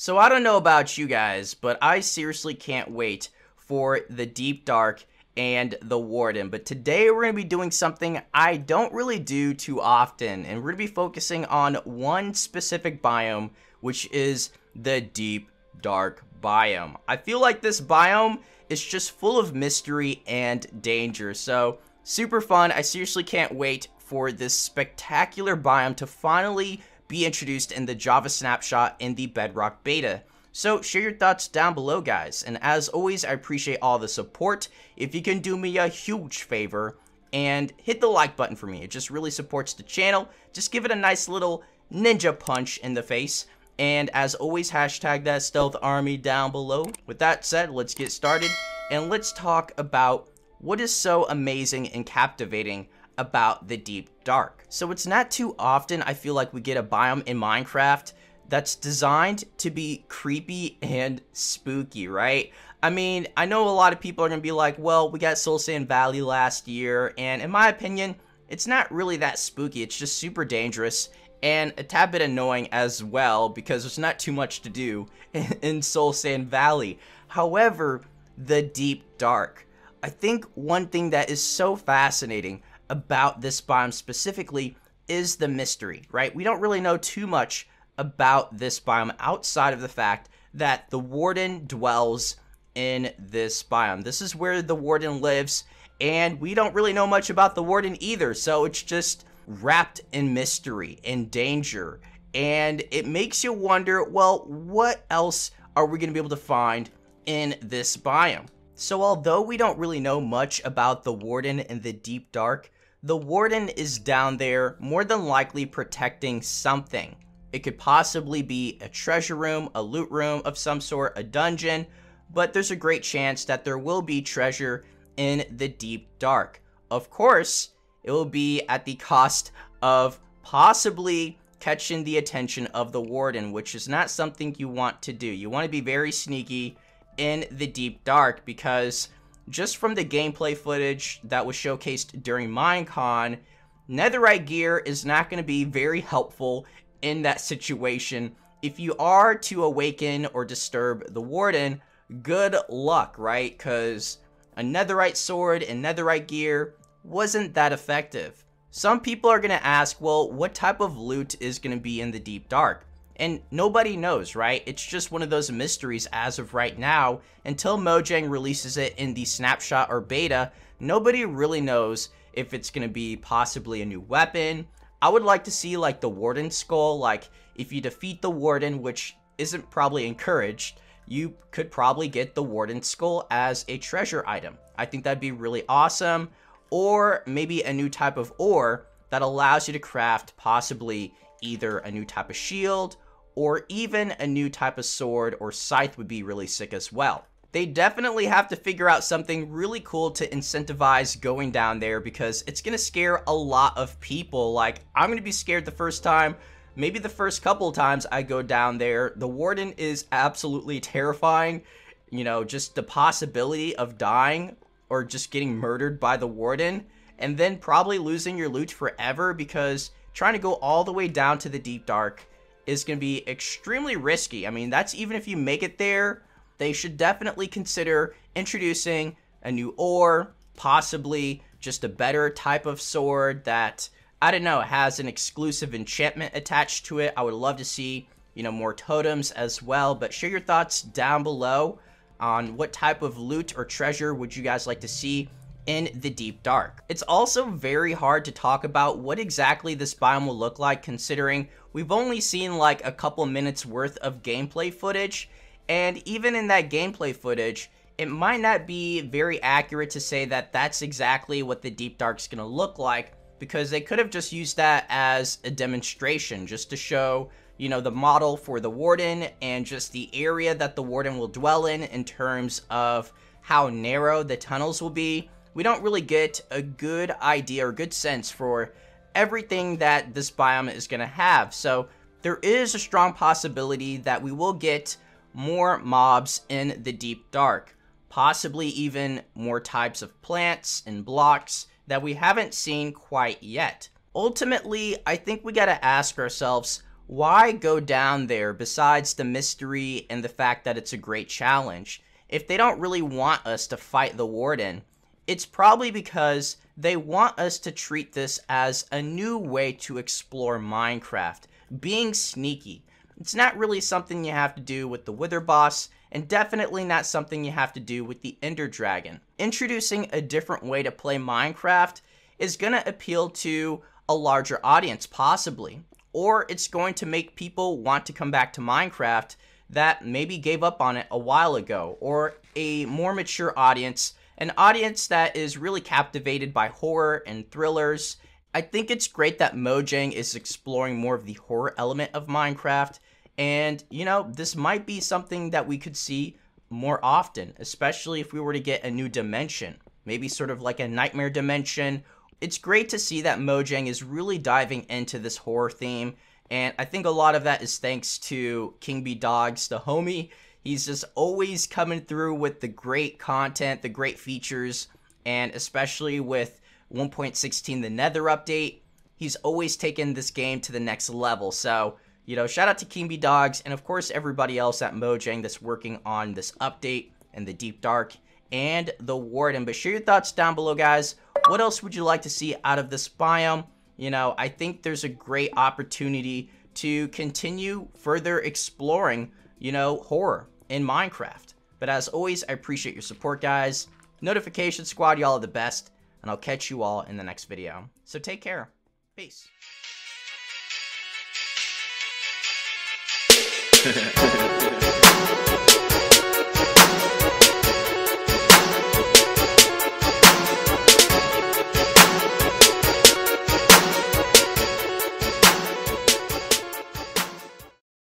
So I don't know about you guys, but I seriously can't wait for the Deep Dark and the Warden. But today we're going to be doing something I don't really do too often. And we're going to be focusing on one specific biome, which is the Deep Dark biome. I feel like this biome is just full of mystery and danger. So super fun. I seriously can't wait for this spectacular biome to finally be introduced in the Java snapshot in the Bedrock beta. So share your thoughts down below guys, and as always I appreciate all the support. If you can do me a huge favor and hit the like button for me, it just really supports the channel. Just give it a nice little ninja punch in the face. And as always, hashtag that stealth army down below. With that said, let's get started and let's talk about what is so amazing and captivating about the deep dark. So it's not too often I feel like we get a biome in Minecraft that's designed to be creepy and spooky, right? I mean, I know a lot of people are going to be like, well, we got Soul Sand Valley last year, and in my opinion, it's not really that spooky. It's just super dangerous and a tad bit annoying as well because there's not too much to do in Soul Sand Valley. However, the deep dark. I think one thing that is so fascinating about this biome specifically is the mystery, right? We don't really know too much about this biome outside of the fact that the warden dwells in this biome. This is where the warden lives, and we don't really know much about the warden either, so it's just wrapped in mystery and danger. And it makes you wonder well, what else are we going to be able to find in this biome? So, although we don't really know much about the warden in the deep dark, the warden is down there, more than likely protecting something. It could possibly be a treasure room, a loot room of some sort, a dungeon, but there's a great chance that there will be treasure in the deep dark. Of course, it will be at the cost of possibly catching the attention of the warden, which is not something you want to do. You want to be very sneaky in the deep dark because just from the gameplay footage that was showcased during Minecon, netherite gear is not going to be very helpful in that situation. If you are to awaken or disturb the warden, good luck, right? Because a netherite sword and netherite gear wasn't that effective. Some people are going to ask, well, what type of loot is going to be in the deep dark? and nobody knows, right? It's just one of those mysteries as of right now. Until Mojang releases it in the snapshot or beta, nobody really knows if it's going to be possibly a new weapon. I would like to see like the Warden Skull, like if you defeat the Warden, which isn't probably encouraged, you could probably get the Warden Skull as a treasure item. I think that'd be really awesome. Or maybe a new type of ore that allows you to craft possibly either a new type of shield or even a new type of sword or scythe would be really sick as well. They definitely have to figure out something really cool to incentivize going down there because it's going to scare a lot of people. Like, I'm going to be scared the first time, maybe the first couple times I go down there. The Warden is absolutely terrifying. You know, just the possibility of dying or just getting murdered by the Warden and then probably losing your loot forever because trying to go all the way down to the deep dark is going to be extremely risky. I mean, that's even if you make it there, they should definitely consider introducing a new ore, possibly just a better type of sword that, I don't know, has an exclusive enchantment attached to it. I would love to see, you know, more totems as well, but share your thoughts down below on what type of loot or treasure would you guys like to see in the deep dark. It's also very hard to talk about what exactly this biome will look like considering we've only seen like a couple minutes worth of gameplay footage and even in that gameplay footage it might not be very accurate to say that that's exactly what the deep dark is gonna look like because they could have just used that as a demonstration just to show you know the model for the warden and just the area that the warden will dwell in in terms of how narrow the tunnels will be we don't really get a good idea or good sense for everything that this biome is going to have. So there is a strong possibility that we will get more mobs in the deep dark, possibly even more types of plants and blocks that we haven't seen quite yet. Ultimately, I think we gotta ask ourselves, why go down there besides the mystery and the fact that it's a great challenge? If they don't really want us to fight the Warden, it's probably because they want us to treat this as a new way to explore Minecraft, being sneaky. It's not really something you have to do with the Wither Boss, and definitely not something you have to do with the Ender Dragon. Introducing a different way to play Minecraft is going to appeal to a larger audience, possibly, or it's going to make people want to come back to Minecraft that maybe gave up on it a while ago, or a more mature audience an audience that is really captivated by horror and thrillers. I think it's great that Mojang is exploring more of the horror element of Minecraft, and you know, this might be something that we could see more often, especially if we were to get a new dimension, maybe sort of like a nightmare dimension. It's great to see that Mojang is really diving into this horror theme, and I think a lot of that is thanks to King B Dogs, the homie He's just always coming through with the great content, the great features, and especially with 1.16 the Nether update, he's always taken this game to the next level. So, you know, shout out to Kimby Dogs and of course everybody else at Mojang that's working on this update and the Deep Dark and the Warden. But share your thoughts down below, guys. What else would you like to see out of this biome? You know, I think there's a great opportunity to continue further exploring you know, horror in Minecraft. But as always, I appreciate your support, guys. Notification squad, y'all are the best, and I'll catch you all in the next video. So take care. Peace.